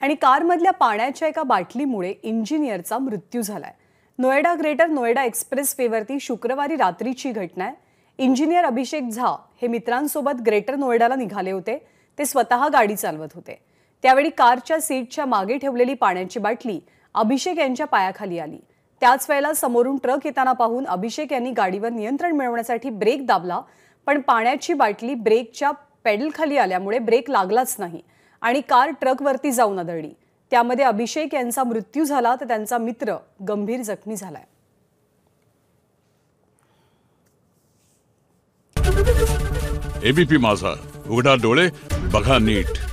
आणि कारमधल्या पाण्याच्या एका बाटलीमुळे इंजिनियरचा मृत्यू झालाय नोएडा ग्रेटर नोएडा एक्सप्रेस वेवरती शुक्रवारी रात्रीची घटना आहे इंजिनियर अभिषेक झा हे मित्रांसोबत ग्रेटर नोएडाला निघाले होते ते स्वतः गाडी चालवत होते त्यावेळी कारच्या सीटच्या मागे ठेवलेली पाण्याची बाटली अभिषेक यांच्या पायाखाली आली त्याच वेळेला समोरून ट्रक येताना पाहून अभिषेक यांनी गाडीवर नियंत्रण मिळवण्यासाठी ब्रेक दाबला पण पाण्याची बाटली ब्रेकच्या पेडलखाली आल्यामुळे ब्रेक लागलाच नाही आणि कार ट्रकवरती जाऊन आदळली त्यामध्ये अभिषेक यांचा मृत्यू झाला तर त्यांचा मित्र गंभीर जखमी झालाय एबीपी माझा उघडा डोळे बघा नीट